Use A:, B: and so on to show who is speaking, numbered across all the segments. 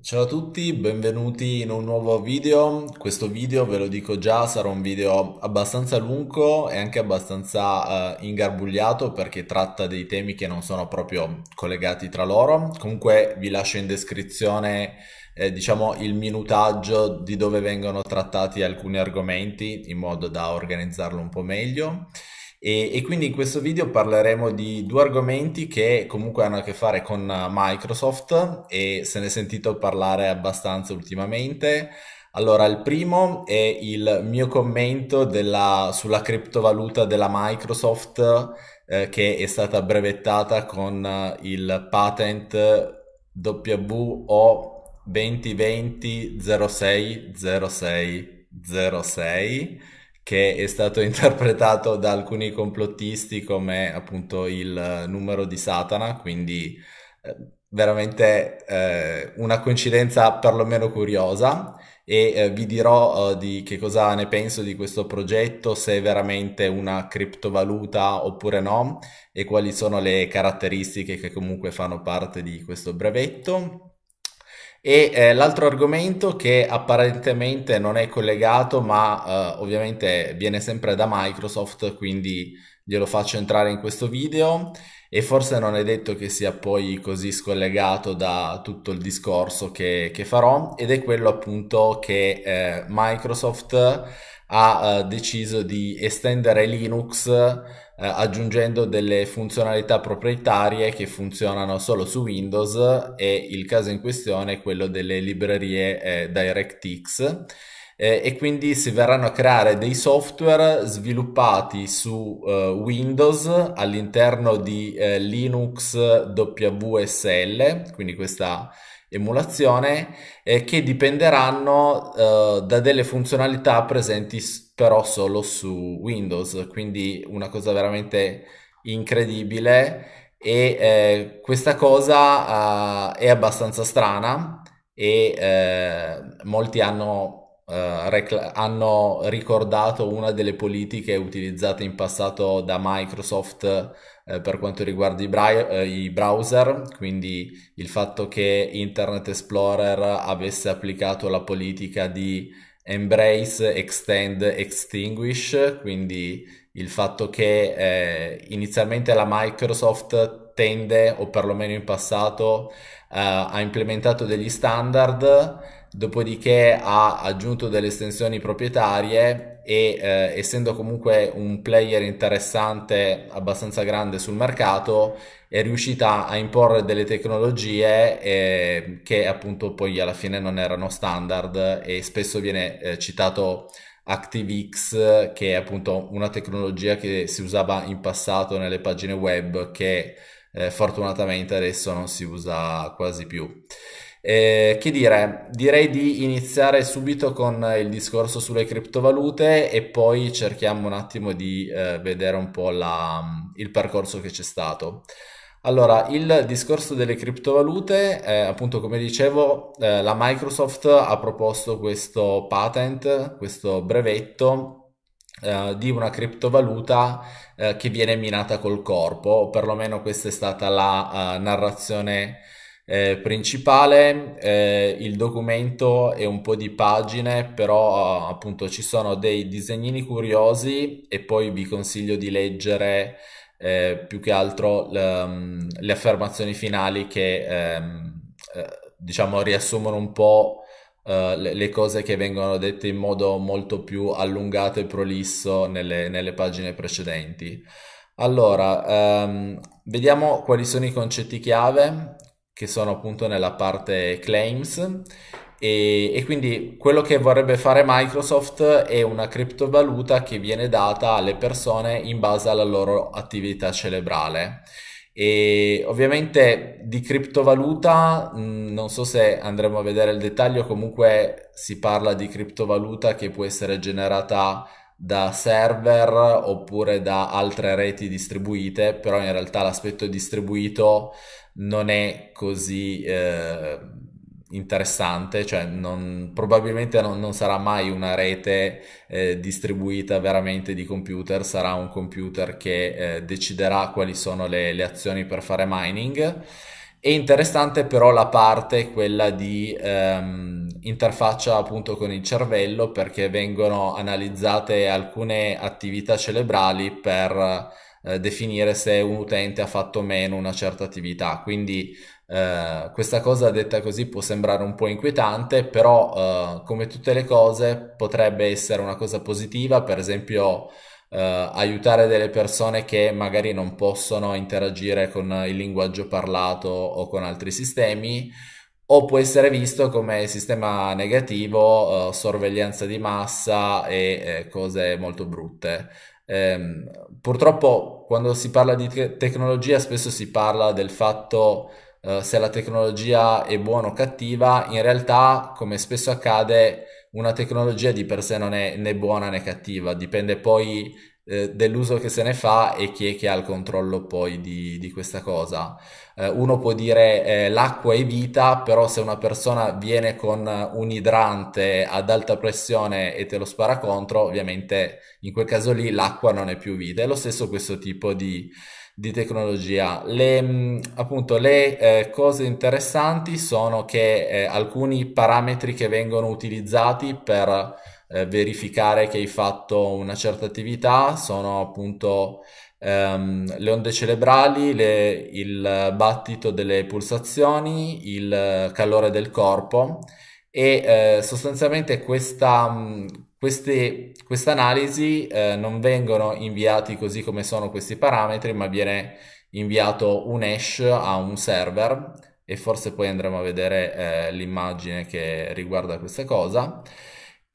A: Ciao a tutti, benvenuti in un nuovo video. Questo video, ve lo dico già, sarà un video abbastanza lungo e anche abbastanza eh, ingarbugliato perché tratta dei temi che non sono proprio collegati tra loro. Comunque vi lascio in descrizione eh, diciamo il minutaggio di dove vengono trattati alcuni argomenti in modo da organizzarlo un po' meglio. E, e, quindi in questo video parleremo di due argomenti che comunque hanno a che fare con eh, Microsoft e se ne è sentito parlare abbastanza ultimamente. Allora, il primo è il mio commento della, sulla criptovaluta della Microsoft eh, che è stata brevettata con eh, il patent WO 2020 060606 che è stato interpretato da alcuni complottisti come appunto il eh, numero di Satana, quindi eh, veramente eh, una coincidenza perlomeno curiosa e eh, vi dirò eh, di che cosa ne penso di questo progetto, se è veramente una criptovaluta oppure no e quali sono le caratteristiche che comunque fanno parte di questo brevetto. E eh, l'altro argomento che apparentemente non è collegato, ma eh, ovviamente viene sempre da Microsoft, quindi glielo faccio entrare in questo video e forse non è detto che sia poi così scollegato da tutto il discorso che, che farò ed è quello appunto che eh, Microsoft ha eh, deciso di estendere Linux eh, aggiungendo delle funzionalità proprietarie che funzionano solo su Windows e il caso in questione è quello delle librerie eh, DirectX eh, e quindi si verranno a creare dei software sviluppati su eh, Windows all'interno di eh, Linux WSL, quindi questa emulazione, eh, che dipenderanno eh, da delle funzionalità presenti su però solo su Windows, quindi una cosa veramente incredibile e eh, questa cosa eh, è abbastanza strana e eh, molti hanno, eh, recla- hanno, ricordato una delle politiche utilizzate in passato da Microsoft eh, per quanto riguarda i, eh, i, browser, quindi il fatto che Internet Explorer avesse applicato la politica di embrace, extend, extinguish, quindi il fatto che eh, inizialmente la Microsoft tende, o perlomeno in passato, eh, ha implementato degli standard, dopodiché ha aggiunto delle estensioni proprietarie e eh, essendo comunque un player interessante abbastanza grande sul mercato è riuscita a imporre delle tecnologie eh, che appunto poi alla fine non erano standard e spesso viene eh, citato ActiveX che è appunto una tecnologia che si usava in passato nelle pagine web che eh, fortunatamente adesso non si usa quasi più. Eh, che dire, direi di iniziare subito con eh, il discorso sulle criptovalute e poi cerchiamo un attimo di eh, vedere un po' la, mm, il percorso che c'è stato. Allora, il discorso delle criptovalute, eh, appunto come dicevo, eh, la Microsoft ha proposto questo patent, questo brevetto eh, di una criptovaluta che viene minata col corpo, o perlomeno questa è stata la narrazione eh, principale, eh, il documento è un po' di pagine, però eh, appunto ci sono dei disegnini curiosi e poi vi consiglio di leggere eh, più che altro le, mm, le affermazioni finali che ehm, eh, diciamo riassumono un po' eh, le cose che vengono dette in modo molto più allungato e prolisso nelle, nelle pagine precedenti. Allora, ehm, vediamo quali sono i concetti chiave che sono appunto nella parte claims e, e, quindi quello che vorrebbe fare Microsoft è una criptovaluta che viene data alle persone in base alla loro attività cerebrale. E ovviamente di criptovaluta, non so se andremo a vedere il dettaglio, comunque si parla di criptovaluta che può essere generata da server oppure da altre reti distribuite, però in realtà l'aspetto distribuito non è così eh, interessante, cioè non, probabilmente non, non, sarà mai una rete eh, distribuita veramente di computer, sarà un computer che eh, deciderà quali sono le, le, azioni per fare mining. È interessante però la parte, quella di ehm, interfaccia appunto con il cervello, perché vengono analizzate alcune attività cerebrali per eh, definire se un utente ha fatto o meno una certa attività. Quindi eh, questa cosa detta così può sembrare un po' inquietante, però eh, come tutte le cose potrebbe essere una cosa positiva, per esempio eh, aiutare delle persone che magari non possono interagire con il linguaggio parlato o con altri sistemi o può essere visto come sistema negativo, uh, sorveglianza di massa e eh, cose molto brutte. Eh, purtroppo quando si parla di te- tecnologia spesso si parla del fatto eh, se la tecnologia è buona o cattiva, in realtà come spesso accade una tecnologia di per sé non è né buona né cattiva, dipende poi eh, dell'uso che se ne fa e chi è che ha il controllo poi di, di questa cosa. Eh, uno può dire eh, l'acqua è vita, però se una persona viene con un idrante ad alta pressione e te lo spara contro, ovviamente in quel caso lì l'acqua non è più vita. È lo stesso questo tipo di, di tecnologia. Le, mm, appunto, le eh, cose interessanti sono che eh, alcuni parametri che vengono utilizzati per eh, verificare che hai fatto una certa attività, sono appunto ehm, le onde cerebrali, le, il battito delle pulsazioni, il calore del corpo e eh, sostanzialmente questa, mm, queste, quest'analisi eh, non vengono inviati così come sono questi parametri, ma viene inviato un hash a un server e forse poi andremo a vedere eh, l'immagine che riguarda questa cosa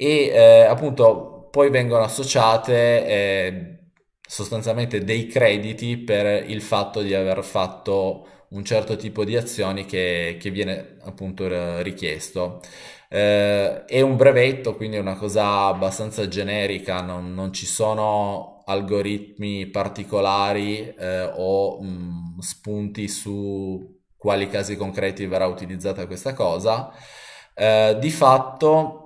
A: e eh, appunto poi vengono associate eh, sostanzialmente dei crediti per il fatto di aver fatto un certo tipo di azioni che, che viene appunto richiesto. Eh, è un brevetto, quindi è una cosa abbastanza generica, non, non ci sono algoritmi particolari eh, o mh, mm, spunti su quali casi concreti verrà utilizzata questa cosa. Eh, di fatto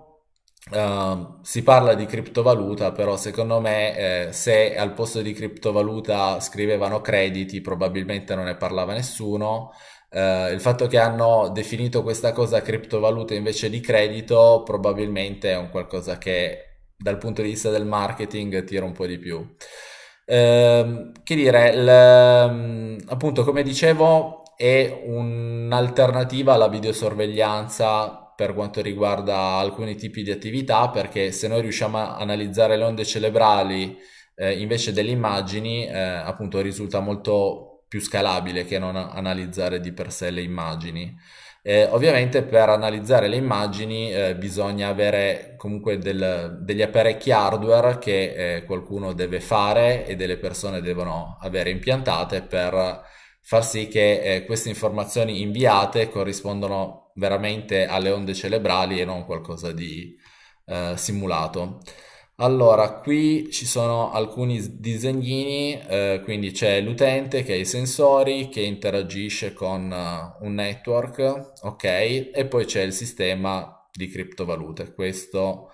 A: Ehm, si parla di criptovaluta, però secondo me eh, se al posto di criptovaluta scrivevano crediti, probabilmente non ne parlava nessuno. Uh, il fatto che hanno definito questa cosa criptovaluta invece di credito, probabilmente è un qualcosa che dal punto di vista del marketing tira un po' di più. Uh, che dire, mm, appunto, come dicevo, è un'alternativa alla videosorveglianza per quanto riguarda alcuni tipi di attività, perché se noi riusciamo a analizzare le onde cerebrali eh, invece delle immagini, eh, appunto risulta molto più scalabile che non analizzare di per sé le immagini. Eh, ovviamente per analizzare le immagini eh, bisogna avere comunque del, degli apparecchi hardware che eh, qualcuno deve fare e delle persone devono avere impiantate per far sì che eh, queste informazioni inviate corrispondano veramente alle onde cerebrali e non qualcosa di eh, simulato. Allora, qui ci sono alcuni disegnini, eh, quindi c'è l'utente che ha i sensori, che interagisce con uh, un network, ok? E poi c'è il sistema di criptovalute. Questo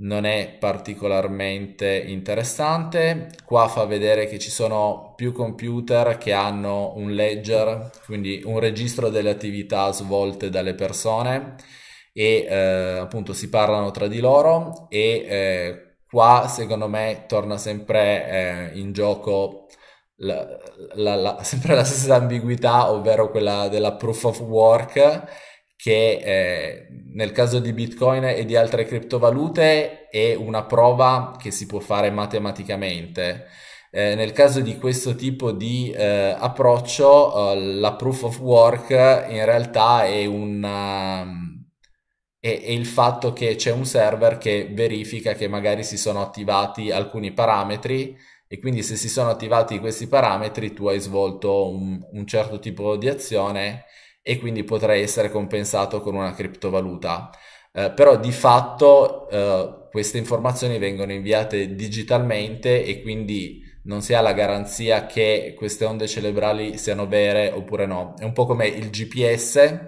A: non è particolarmente interessante. Qua fa vedere che ci sono più computer che hanno un ledger, quindi un registro delle attività svolte dalle persone e eh, appunto si parlano tra di loro e eh, qua secondo me torna sempre eh, in gioco la, la, la, sempre la stessa ambiguità, ovvero quella della proof of work che eh, nel caso di Bitcoin e di altre criptovalute è una prova che si può fare matematicamente. Eh, nel caso di questo tipo di eh, approccio, eh, la proof of work in realtà è, una, eh, è, è il fatto che c'è un server che verifica che magari si sono attivati alcuni parametri e quindi se si sono attivati questi parametri tu hai svolto un, un certo tipo di azione e quindi potrei essere compensato con una criptovaluta. Eh, però di fatto eh, queste informazioni vengono inviate digitalmente e quindi non si ha la garanzia che queste onde cerebrali siano vere oppure no. È un po' come il GPS.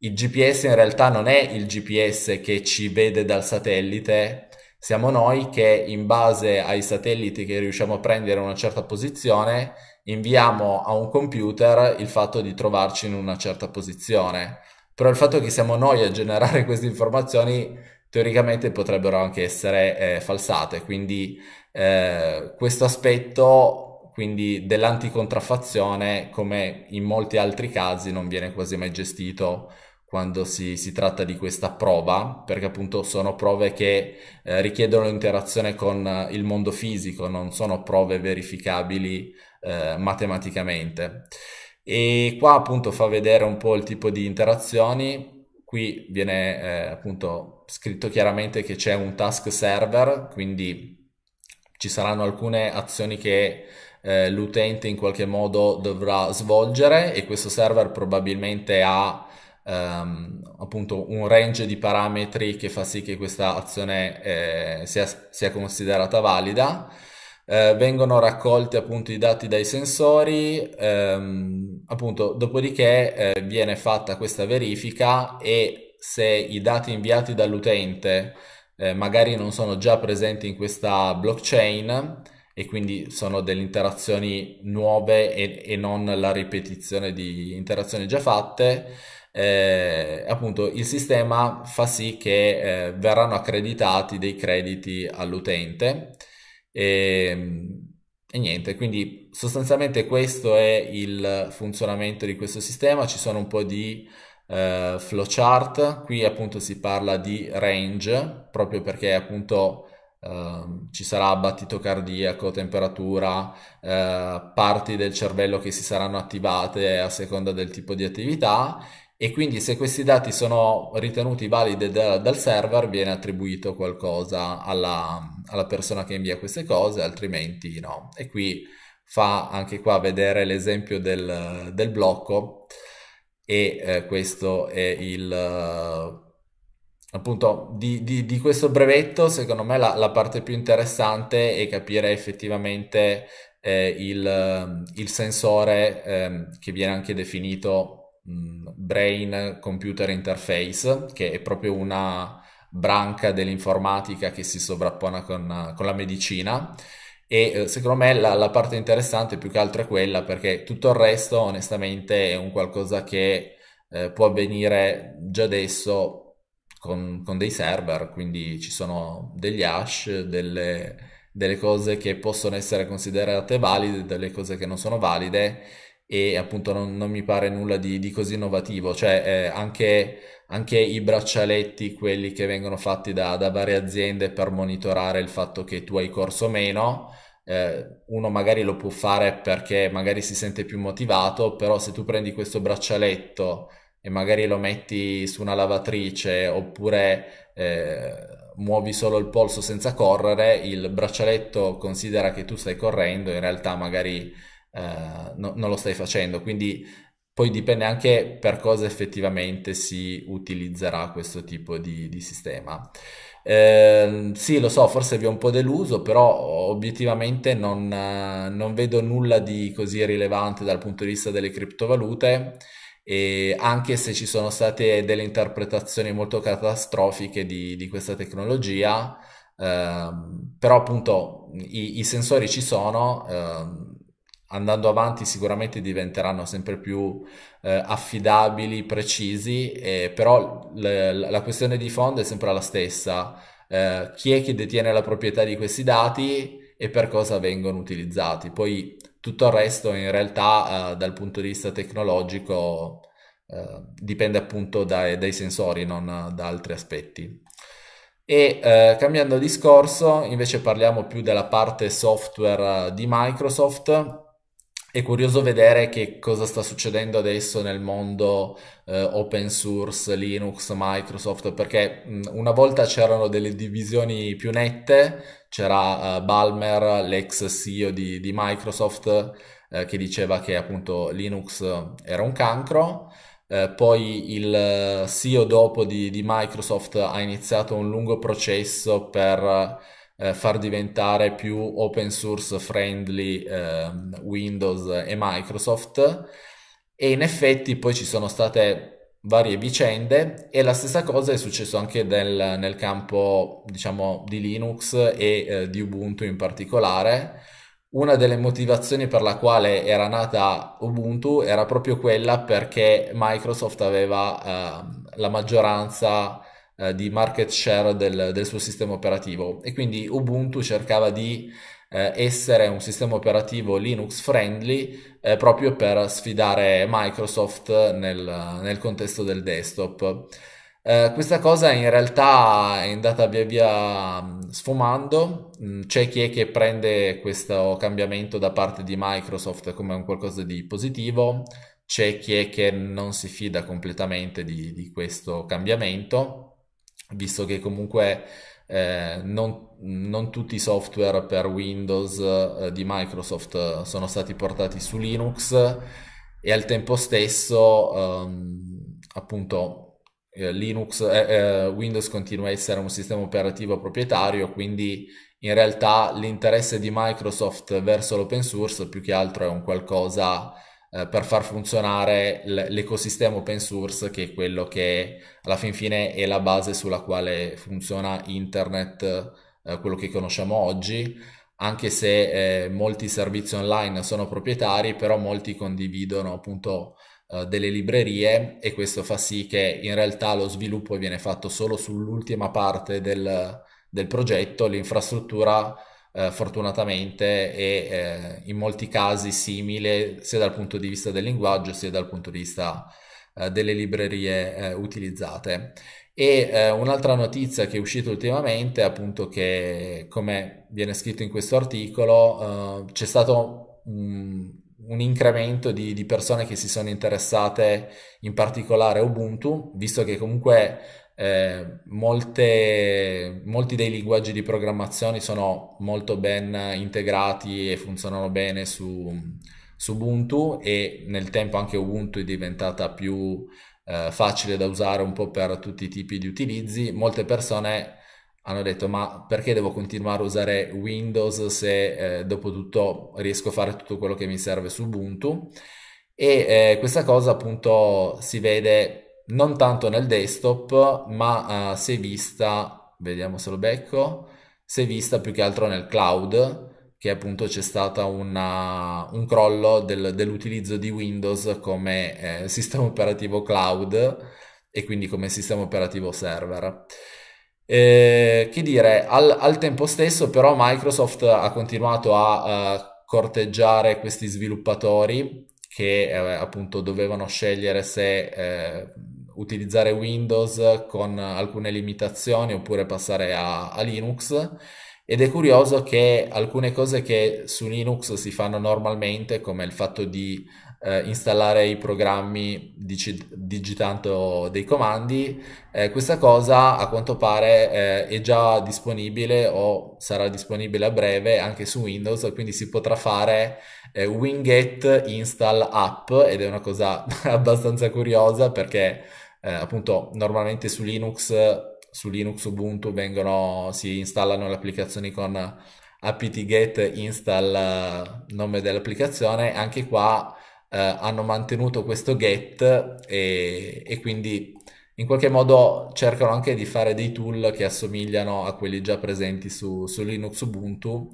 A: Il GPS in realtà non è il GPS che ci vede dal satellite, siamo noi che in base ai satelliti che riusciamo a prendere una certa posizione inviamo a un computer il fatto di trovarci in una certa posizione. Però il fatto che siamo noi a generare queste informazioni teoricamente potrebbero anche essere eh, falsate, quindi eh, questo aspetto quindi dell'anticontraffazione, come in molti altri casi, non viene quasi mai gestito quando si, si tratta di questa prova, perché appunto sono prove che eh, richiedono interazione con il mondo fisico, non sono prove verificabili eh, matematicamente. E qua appunto fa vedere un po' il tipo di interazioni, qui viene eh, appunto scritto chiaramente che c'è un task server, quindi ci saranno alcune azioni che eh, l'utente in qualche modo dovrà svolgere e questo server probabilmente ha ehm, appunto un range di parametri che fa sì che questa azione eh, sia, sia considerata valida eh, vengono raccolti appunto i dati dai sensori, ehm, appunto, dopodiché eh, viene fatta questa verifica e se i dati inviati dall'utente eh, magari non sono già presenti in questa blockchain e quindi sono delle interazioni nuove e, e non la ripetizione di interazioni già fatte, eh, appunto il sistema fa sì che eh, verranno accreditati dei crediti all'utente e, ehm, e niente, quindi sostanzialmente questo è il funzionamento di questo sistema, ci sono un po' di eh, flowchart, qui appunto si parla di range, proprio perché appunto eh, ci sarà battito cardiaco, temperatura, eh, parti del cervello che si saranno attivate a seconda del tipo di attività e quindi se questi dati sono ritenuti validi da, dal server viene attribuito qualcosa alla, alla, persona che invia queste cose, altrimenti no. E qui fa anche qua vedere l'esempio del, del blocco e eh, questo è il... Eh, appunto di, di, di, questo brevetto secondo me la, la, parte più interessante è capire effettivamente eh, il, il, sensore ehm, che viene anche definito Mm, brain Computer Interface, che è proprio una branca dell'informatica che si sovrappone con, con la medicina e eh, secondo me la, la, parte interessante più che altro è quella perché tutto il resto onestamente è un qualcosa che eh, può avvenire già adesso con, con, dei server quindi ci sono degli hash delle, delle cose che possono essere considerate valide delle cose che non sono valide e appunto non, non mi pare nulla di, di così innovativo, cioè eh, anche, anche, i braccialetti, quelli che vengono fatti da, da, varie aziende per monitorare il fatto che tu hai corso meno, eh, uno magari lo può fare perché magari si sente più motivato, però se tu prendi questo braccialetto e magari lo metti su una lavatrice oppure eh, muovi solo il polso senza correre, il braccialetto considera che tu stai correndo, in realtà magari eh, no, non lo stai facendo. Quindi poi dipende anche per cosa effettivamente si utilizzerà questo tipo di, di sistema. Eh, sì, lo so, forse vi ho un po' deluso, però obiettivamente non, eh, non, vedo nulla di così rilevante dal punto di vista delle criptovalute. E anche se ci sono state delle interpretazioni molto catastrofiche di, di questa tecnologia, eh, però appunto i, i, sensori ci sono, eh, andando avanti sicuramente diventeranno sempre più eh, affidabili, precisi, eh, però le, la questione di fondo è sempre la stessa. Eh, chi è che detiene la proprietà di questi dati e per cosa vengono utilizzati? Poi tutto il resto in realtà eh, dal punto di vista tecnologico eh, dipende appunto dai, dai sensori, non da altri aspetti. E eh, cambiando discorso, invece parliamo più della parte software eh, di Microsoft è curioso vedere che cosa sta succedendo adesso nel mondo eh, open source, Linux, Microsoft, perché mh, una volta c'erano delle divisioni più nette, c'era uh, Balmer, l'ex CEO di, di Microsoft, eh, che diceva che appunto Linux era un cancro, eh, poi il eh, CEO dopo di, di Microsoft ha iniziato un lungo processo per eh, far diventare più open source friendly eh, Windows e Microsoft e in effetti poi ci sono state varie vicende e la stessa cosa è successo anche nel, nel campo diciamo di Linux e eh, di Ubuntu in particolare una delle motivazioni per la quale era nata Ubuntu era proprio quella perché Microsoft aveva ehm, la maggioranza eh, di market share del, del, suo sistema operativo e quindi Ubuntu cercava di eh, essere un sistema operativo Linux friendly eh, proprio per sfidare Microsoft nel, nel contesto del desktop. Eh, questa cosa in realtà è andata via via sfumando, c'è chi è che prende questo cambiamento da parte di Microsoft come un qualcosa di positivo, c'è chi è che non si fida completamente di, di questo cambiamento visto che comunque eh, non, non, tutti i software per Windows eh, di Microsoft eh, sono stati portati su Linux e al tempo stesso ehm, appunto eh, Linux, eh, eh, Windows continua a essere un sistema operativo proprietario, quindi in realtà l'interesse di Microsoft verso l'open source più che altro è un qualcosa eh, per far funzionare l'ecosistema open source che è quello che alla fin fine è la base sulla quale funziona internet, eh, quello che conosciamo oggi, anche se eh, molti servizi online sono proprietari, però molti condividono appunto eh, delle librerie e questo fa sì che in realtà lo sviluppo viene fatto solo sull'ultima parte del, del progetto, l'infrastruttura eh, fortunatamente e eh, in molti casi simile sia dal punto di vista del linguaggio sia dal punto di vista eh, delle librerie eh, utilizzate. E eh, un'altra notizia che è uscita ultimamente è appunto che, come viene scritto in questo articolo, eh, c'è stato un, mm, un incremento di, di persone che si sono interessate in particolare a Ubuntu, visto che comunque eh, molte, molti dei linguaggi di programmazione sono molto ben integrati e funzionano bene su, su Ubuntu e nel tempo anche Ubuntu è diventata più eh, facile da usare un po' per tutti i tipi di utilizzi. Molte persone hanno detto ma perché devo continuare a usare Windows se eh, dopo tutto riesco a fare tutto quello che mi serve su Ubuntu? E eh, questa cosa appunto si vede non tanto nel desktop, ma uh, eh, si è vista, vediamo se lo becco, si è vista più che altro nel cloud, che appunto c'è stato un crollo del, dell'utilizzo di Windows come eh, sistema operativo cloud e quindi come sistema operativo server. Eh, che dire, al, al, tempo stesso però Microsoft ha continuato a uh, corteggiare questi sviluppatori che eh, appunto dovevano scegliere se eh, utilizzare Windows con alcune limitazioni oppure passare a, a Linux ed è curioso che alcune cose che su Linux si fanno normalmente come il fatto di eh, installare i programmi dig- digitando dei comandi, eh, questa cosa a quanto pare eh, è già disponibile o sarà disponibile a breve anche su Windows, quindi si potrà fare eh, winget install app ed è una cosa abbastanza curiosa perché eh, appunto, normalmente su Linux, su Linux Ubuntu vengono, si installano le applicazioni con apt-get install eh, nome dell'applicazione, anche qua eh, hanno mantenuto questo get e, e quindi in qualche modo cercano anche di fare dei tool che assomigliano a quelli già presenti su, su, Linux Ubuntu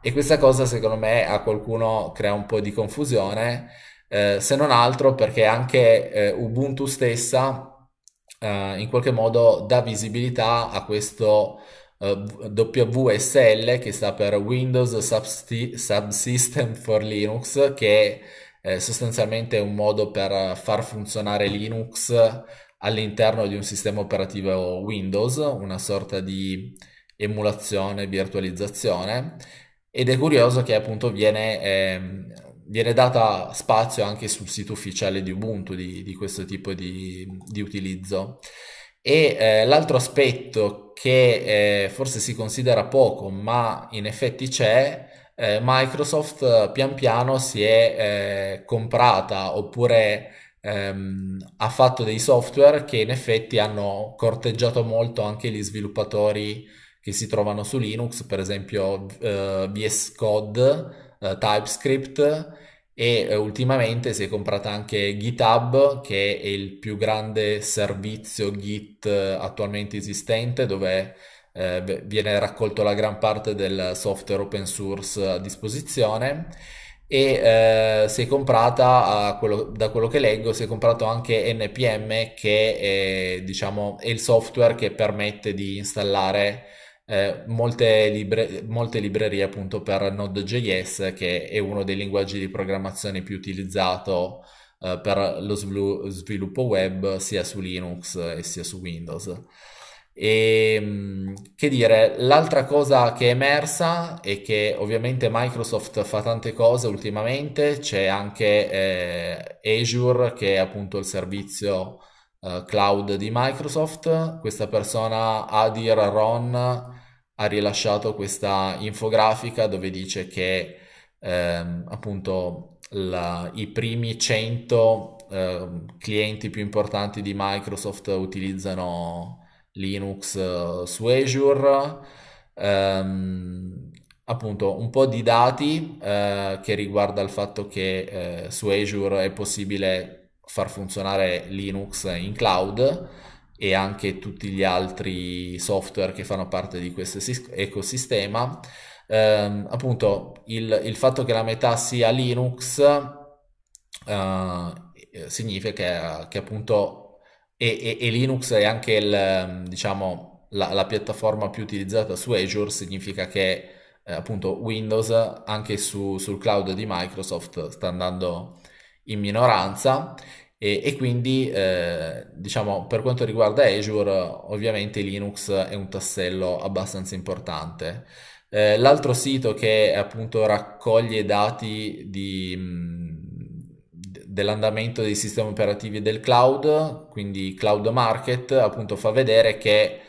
A: e questa cosa secondo me a qualcuno crea un po' di confusione eh, se non altro perché anche eh, Ubuntu stessa eh, in qualche modo dà visibilità a questo eh, WSL che sta per Windows Substi- Subsystem for Linux che è sostanzialmente un modo per far funzionare Linux all'interno di un sistema operativo Windows, una sorta di emulazione, virtualizzazione ed è curioso che appunto viene ehm, viene data spazio anche sul sito ufficiale di Ubuntu di, di questo tipo di, di utilizzo. E eh, l'altro aspetto che eh, forse si considera poco, ma in effetti c'è, eh, Microsoft eh, pian piano si è eh, comprata oppure ehm, ha fatto dei software che in effetti hanno corteggiato molto anche gli sviluppatori che si trovano su Linux, per esempio VS eh, Code eh, TypeScript e eh, ultimamente si è comprata anche GitHub che è il più grande servizio Git eh, attualmente esistente dove eh, viene raccolto la gran parte del software open source a disposizione e eh, si è comprata, quello, da quello che leggo, si è comprato anche NPM che è, diciamo, è il software che permette di installare eh, molte, libre, molte, librerie appunto per Node.js, che è uno dei linguaggi di programmazione più utilizzato eh, per lo svlu- sviluppo web sia su Linux e eh, sia su Windows. E ehm, che dire, l'altra cosa che è emersa è che ovviamente Microsoft fa tante cose ultimamente, c'è anche eh, Azure che è appunto il servizio eh, cloud di Microsoft. Questa persona, Adir Ron, ha rilasciato questa infografica dove dice che ehm, appunto la, i primi 100 eh, clienti più importanti di Microsoft utilizzano Linux eh, su Azure. Ehm, appunto un po' di dati eh, che riguarda il fatto che eh, su Azure è possibile far funzionare Linux in cloud e anche tutti gli altri software che fanno parte di questo ecosistema. Ehm, appunto, il, il, fatto che la metà sia Linux eh, eh, significa che, che appunto e, e, e, Linux è anche il, diciamo, la, la, piattaforma più utilizzata su Azure, significa che eh, appunto Windows anche su, sul cloud di Microsoft sta andando in minoranza e, e quindi eh, diciamo per quanto riguarda Azure ovviamente Linux è un tassello abbastanza importante. Eh, l'altro sito che appunto raccoglie dati dell'andamento dei sistemi operativi del cloud, quindi Cloud Market, appunto fa vedere che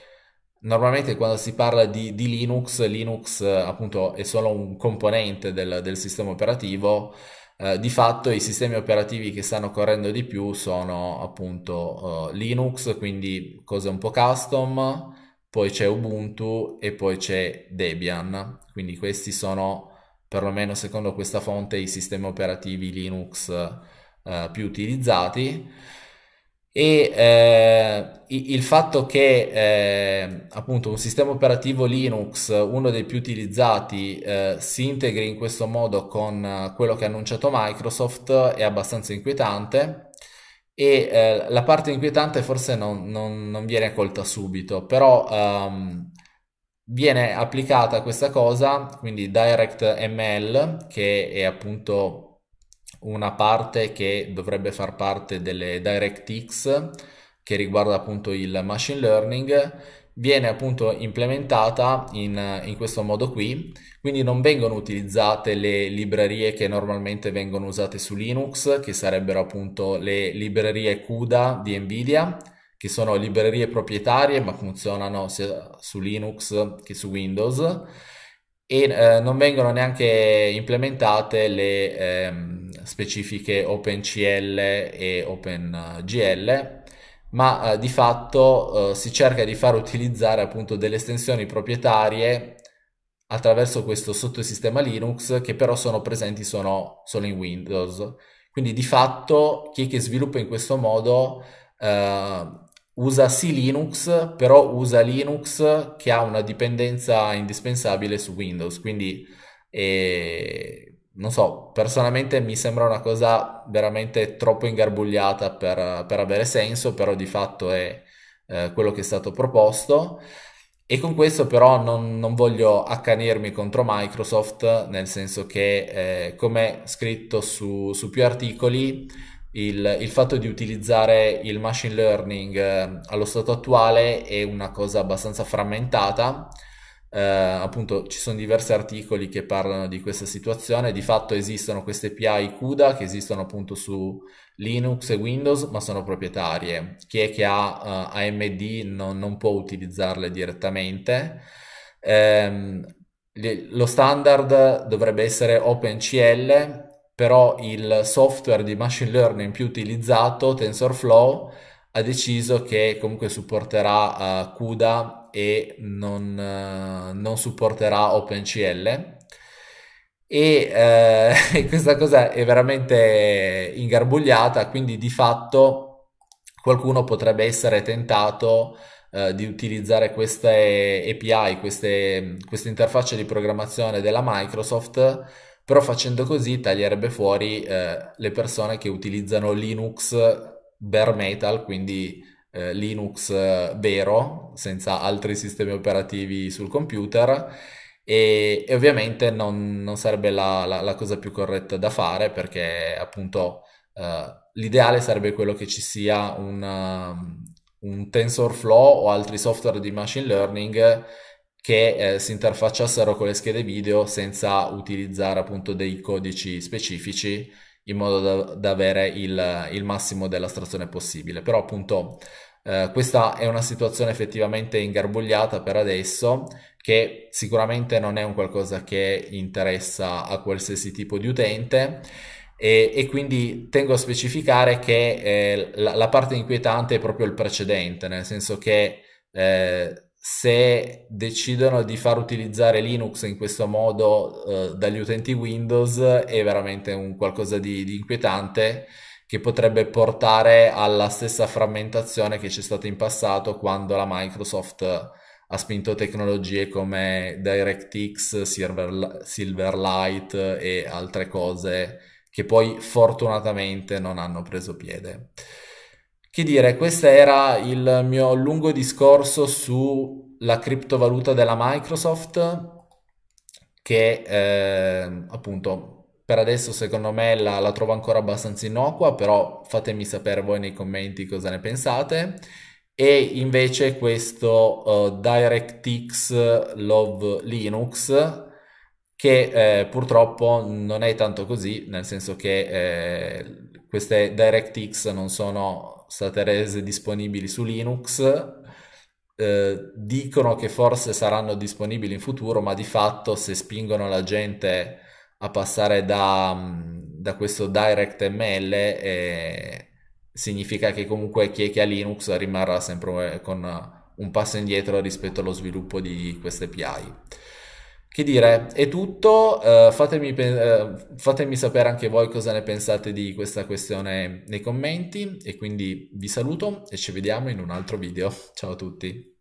A: Normalmente quando si parla di, di, Linux, Linux appunto è solo un componente del, del sistema operativo, eh, di fatto i sistemi operativi che stanno correndo di più sono appunto eh, Linux, quindi cose un po' custom, poi c'è Ubuntu e poi c'è Debian, quindi questi sono perlomeno secondo questa fonte i sistemi operativi Linux eh, più utilizzati e eh, il fatto che eh, appunto un sistema operativo Linux, uno dei più utilizzati, eh, si integri in questo modo con eh, quello che ha annunciato Microsoft è abbastanza inquietante e eh, la parte inquietante forse non, non, non viene colta subito, però ehm, viene applicata questa cosa, quindi DirectML, che è appunto una parte che dovrebbe far parte delle DirectX che riguarda appunto il machine learning viene appunto implementata in, in, questo modo qui, quindi non vengono utilizzate le librerie che normalmente vengono usate su Linux, che sarebbero appunto le librerie CUDA di Nvidia, che sono librerie proprietarie ma funzionano sia su Linux che su Windows, e eh, non vengono neanche implementate le ehm, specifiche OpenCL e OpenGL, ma eh, di fatto eh, si cerca di far utilizzare appunto delle estensioni proprietarie attraverso questo sottosistema Linux che però sono presenti sono, solo in Windows. Quindi di fatto chi che sviluppa in questo modo eh, usa sì Linux, però usa Linux che ha una dipendenza indispensabile su Windows, quindi eh, non so, personalmente mi sembra una cosa veramente troppo ingarbugliata per, per avere senso, però di fatto è eh, quello che è stato proposto. E con questo però non, non voglio accanirmi contro Microsoft, nel senso che, eh, come scritto su, su più articoli, il, il, fatto di utilizzare il machine learning eh, allo stato attuale è una cosa abbastanza frammentata. Eh, appunto, ci sono diversi articoli che parlano di questa situazione. Di fatto esistono queste API CUDA che esistono appunto su Linux e Windows, ma sono proprietarie. Chi è che ha eh, AMD non, non, può utilizzarle direttamente. Ehm, lo standard dovrebbe essere OpenCL però il software di machine learning più utilizzato, TensorFlow, ha deciso che comunque supporterà uh, CUDA e non, uh, non supporterà OpenCL. E uh, questa cosa è veramente ingarbugliata, quindi di fatto qualcuno potrebbe essere tentato di utilizzare queste API, queste, queste interfacce di programmazione della Microsoft però facendo così taglierebbe fuori eh, le persone che utilizzano Linux bare metal, quindi eh, Linux eh, vero, senza altri sistemi operativi sul computer. E, e ovviamente non, non sarebbe la, la, la, cosa più corretta da fare perché appunto eh, l'ideale sarebbe quello che ci sia un, um, un TensorFlow o altri software di machine learning che eh, si interfacciassero con le schede video senza utilizzare appunto dei codici specifici in modo da, da avere il, il, massimo dell'astrazione possibile. Però appunto eh, questa è una situazione effettivamente ingarbugliata per adesso che sicuramente non è un qualcosa che interessa a qualsiasi tipo di utente e, e quindi tengo a specificare che eh, la, la, parte inquietante è proprio il precedente, nel senso che eh, se decidono di far utilizzare Linux in questo modo eh, dagli utenti Windows è veramente un qualcosa di, di, inquietante che potrebbe portare alla stessa frammentazione che c'è stata in passato quando la Microsoft ha spinto tecnologie come DirectX, Silverlight e altre cose che poi fortunatamente non hanno preso piede. Che dire, questo era il mio lungo discorso sulla criptovaluta della Microsoft che eh, appunto per adesso secondo me la, la, trovo ancora abbastanza innocua, però fatemi sapere voi nei commenti cosa ne pensate. E invece questo uh, DirectX Love Linux che eh, purtroppo non è tanto così, nel senso che eh, queste DirectX non sono state rese disponibili su Linux. Eh, dicono che forse saranno disponibili in futuro, ma di fatto se spingono la gente a passare da, mm, da questo DirectML eh, significa che comunque chi è che ha Linux rimarrà sempre eh, con un passo indietro rispetto allo sviluppo di queste API. Che dire, è tutto, uh, fatemi, pe- uh, fatemi sapere anche voi cosa ne pensate di questa questione nei commenti e quindi vi saluto e ci vediamo in un altro video. Ciao a tutti!